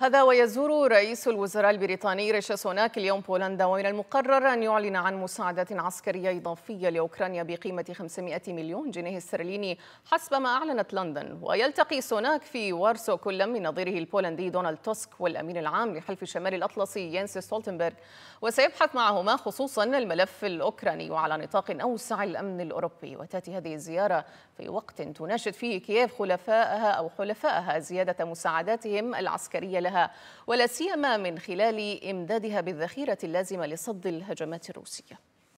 هذا ويزور رئيس الوزراء البريطاني ريشا سوناك اليوم بولندا ومن المقرر أن يعلن عن مساعدة عسكرية إضافية لأوكرانيا بقيمة 500 مليون جنيه استرليني حسب ما أعلنت لندن ويلتقي سوناك في وارسو كل من نظيره البولندي دونالد توسك والأمين العام لحلف الشمال الأطلسي يانس ستولتنبرغ وسيبحث معهما خصوصا الملف الأوكراني وعلى نطاق أوسع الأمن الأوروبي وتأتي هذه الزيارة في وقت تناشد فيه كييف خلفائها أو حلفائها زيادة مساعداتهم العسكرية لها ولا سيما من خلال إمدادها بالذخيرة اللازمة لصد الهجمات الروسية